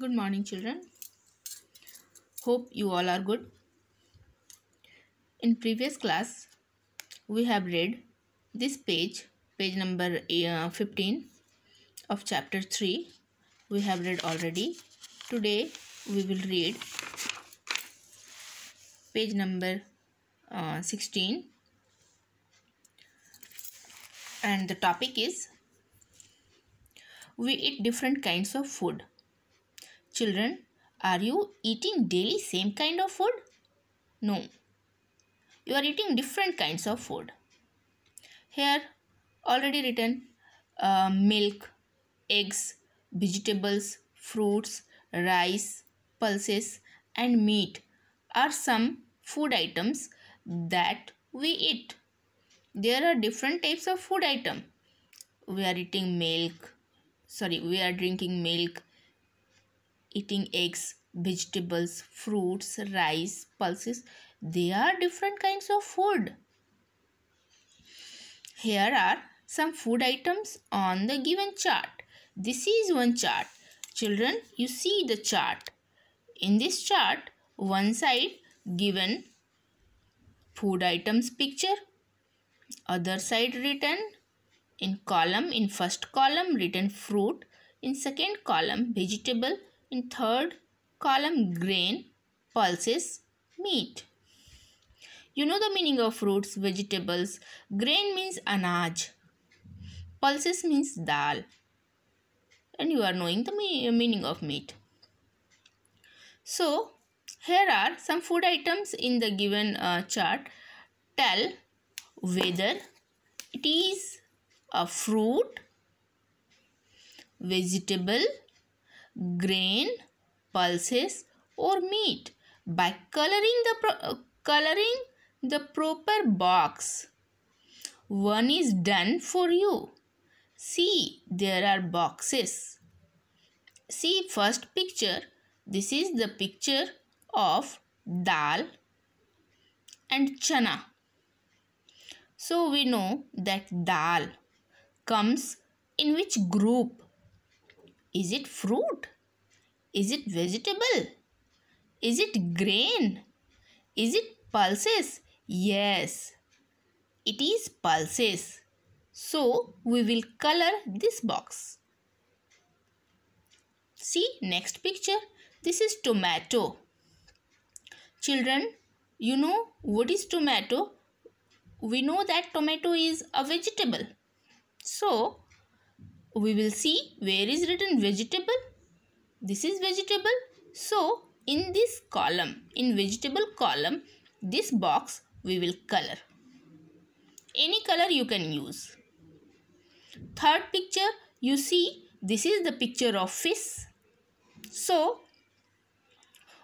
Good morning, children. Hope you all are good. In previous class, we have read this page, page number uh, 15 of chapter 3. We have read already. Today, we will read page number uh, 16 and the topic is we eat different kinds of food Children, are you eating daily same kind of food? No. You are eating different kinds of food. Here, already written uh, milk, eggs, vegetables, fruits, rice, pulses, and meat are some food items that we eat. There are different types of food item. We are eating milk, sorry, we are drinking milk, eating eggs, vegetables, fruits, rice, pulses. They are different kinds of food. Here are some food items on the given chart. This is one chart. Children, you see the chart. In this chart, one side given food items picture, other side written in column, in first column written fruit, in second column vegetable, in third column, grain, pulses, meat. You know the meaning of fruits, vegetables. Grain means anaj. Pulses means dal. And you are knowing the meaning of meat. So, here are some food items in the given uh, chart. Tell whether it is a fruit, vegetable grain, pulses or meat by coloring the, uh, coloring the proper box. One is done for you. See, there are boxes. See first picture. This is the picture of dal and chana. So we know that dal comes in which group? Is it fruit? Is it vegetable? Is it grain? Is it pulses? Yes, it is pulses. So, we will color this box. See next picture. This is tomato. Children, you know what is tomato? We know that tomato is a vegetable. So, we will see where is written vegetable. This is vegetable. So, in this column, in vegetable column, this box we will color. Any color you can use. Third picture, you see this is the picture of fish. So,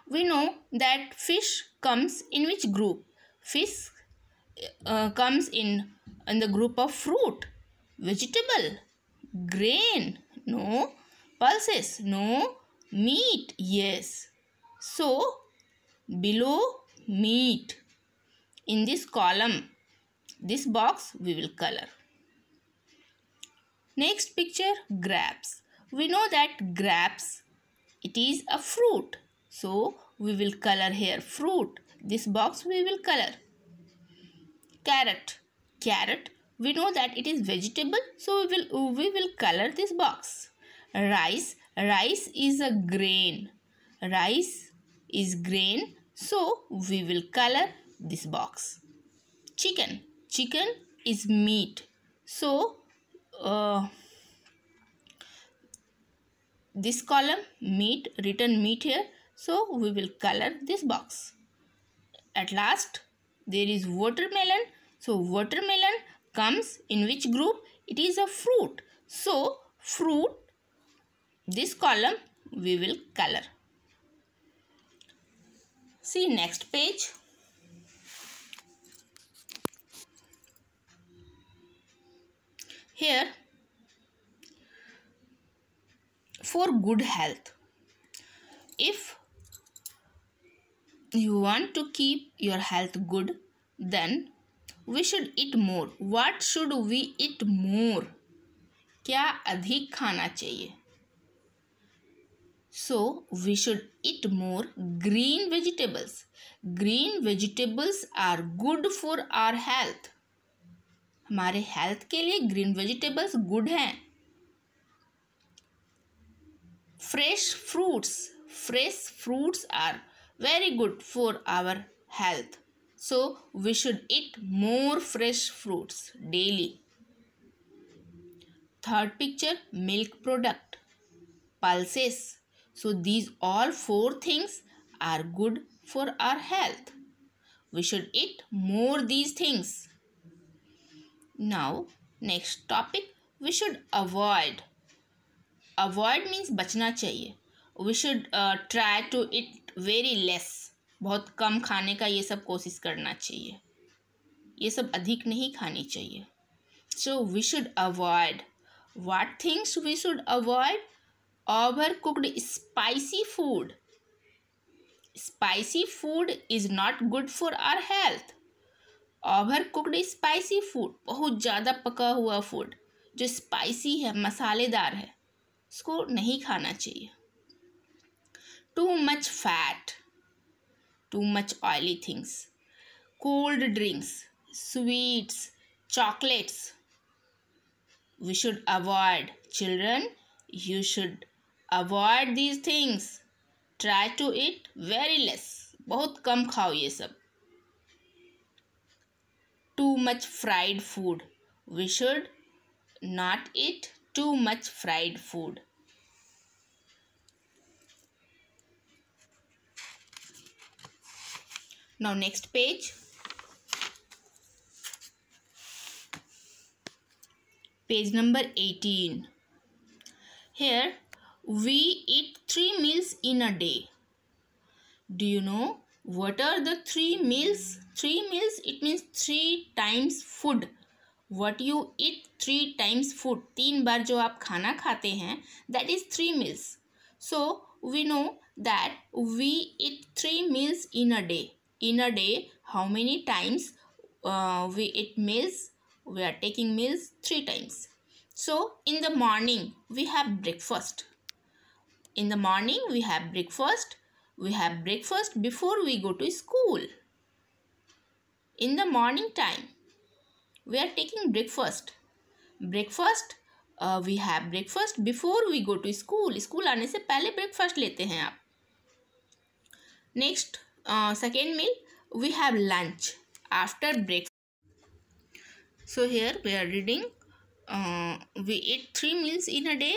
we know that fish comes in which group? Fish uh, comes in, in the group of fruit, vegetable Grain? No. Pulses? No. Meat? Yes. So, below meat. In this column, this box we will color. Next picture, grapes. We know that grapes, it is a fruit. So, we will color here fruit. This box we will color. Carrot. Carrot we know that it is vegetable so we will we will color this box rice rice is a grain rice is grain so we will color this box chicken chicken is meat so uh, this column meat written meat here so we will color this box at last there is watermelon so watermelon comes in which group? It is a fruit. So, fruit, this column we will color. See next page. Here, for good health. If you want to keep your health good, then we should eat more what should we eat more क्या अधिक खाना चाहिए so we should eat more green vegetables green vegetables are good for our health हमारे health के लिए green vegetables good हैं fresh fruits fresh fruits are very good for our health So we should eat more fresh fruits daily. Third picture milk product, pulses. So these all four things are good for our health. We should eat more these things. Now next topic we should avoid. Avoid means बचना चाहिए. We should uh, try to eat very less. बहुत कम खाने का ये सब कोशिश करना चाहिए ये सब अधिक नहीं खानी चाहिए so we should avoid what things we should avoid overcooked spicy food spicy food is not good for our health overcooked spicy food बहुत ज़्यादा पका हुआ फूड जो स्पाइसी है मसालेदार है उसको नहीं खाना चाहिए too much fat too much oily things. Cold drinks, sweets, chocolates. We should avoid. Children, you should avoid these things. Try to eat very less. Both kam khao ye sab. Too much fried food. We should not eat too much fried food. now next page page number 18 here we eat three meals in a day do you know what are the three meals three meals it means three times food what you eat three times food teen bar jo aap khana khate hain that is three meals so we know that we eat three meals in a day in a day how many times uh, we eat meals we are taking meals three times so in the morning we have breakfast in the morning we have breakfast we have breakfast before we go to school in the morning time we are taking breakfast breakfast uh, we have breakfast before we go to school school आने से पहले breakfast लेते हैं आप next uh, second meal we have lunch after breakfast so here we are reading uh, we eat three meals in a day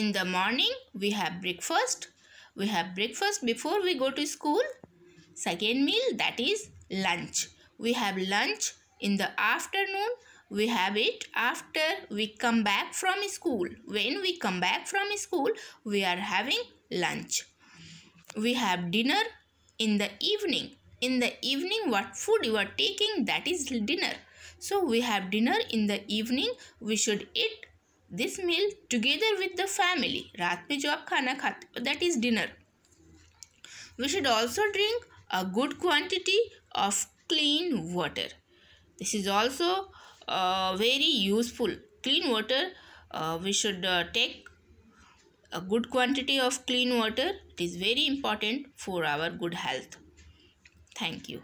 in the morning we have breakfast we have breakfast before we go to school second meal that is lunch we have lunch in the afternoon we have it after we come back from school when we come back from school we are having lunch we have dinner in the evening in the evening what food you are taking that is dinner so we have dinner in the evening we should eat this meal together with the family that is dinner we should also drink a good quantity of clean water this is also uh, very useful clean water uh, we should uh, take a good quantity of clean water is very important for our good health. Thank you.